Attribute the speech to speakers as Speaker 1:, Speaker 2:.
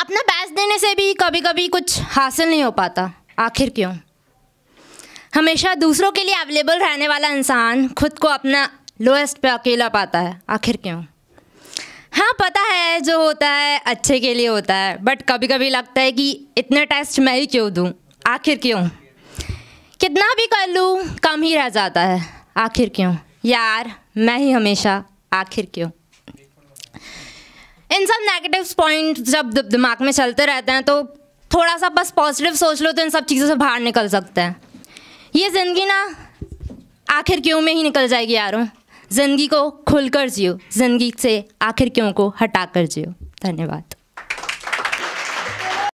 Speaker 1: अपना बेस्ट देने से भी कभी कभी कुछ हासिल नहीं हो पाता आखिर क्यों हमेशा दूसरों के लिए अवेलेबल रहने वाला इंसान खुद को अपना लोएस्ट पे अकेला पाता है आखिर क्यों हाँ पता है जो होता है अच्छे के लिए होता है बट कभी कभी लगता है कि इतने टेस्ट मैं ही क्यों दूँ आखिर क्यों कितना भी कर लूँ कम ही रह जाता है आखिर क्यों यार मैं ही हमेशा आखिर क्यों इन सब नेगेटिव पॉइंट जब दिमाग में चलते रहते हैं तो थोड़ा सा बस पॉजिटिव सोच लो तो इन सब चीज़ों से बाहर निकल सकते हैं ये ज़िंदगी ना आखिर क्यों में ही निकल जाएगी यारों ज़िंदगी को खुलकर जियो ज़िंदगी से आखिर क्यों को हटा कर जियो धन्यवाद